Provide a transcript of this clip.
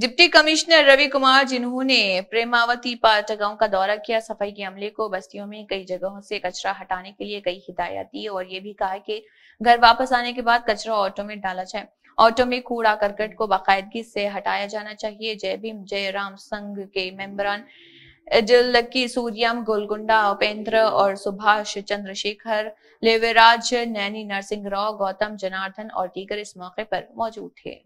deputy commissioner Ravi Kumar जिन्होंने प्रेमावती पाट गांव का दौरा किया सफाई के अमले को बस्तियों में कई जगहों से कचरा हटाने के लिए कई हिदायत दी और ये भी कहा कि घर वापस आने के बाद कचरा ऑटो में डाला जाए ऑटो में कूड़ा करकट को बाकायदगी से हटाया जाना चाहिए जय भीम जय राम संघ के मेम्बरान लक्की सूर्यम गोलगुंडा उपेंद्र और सुभाष चंद्रशेखर लेवेराज नैनी नरसिंह राव गौतम जनार्दन और दीगर इस मौके पर मौजूद थे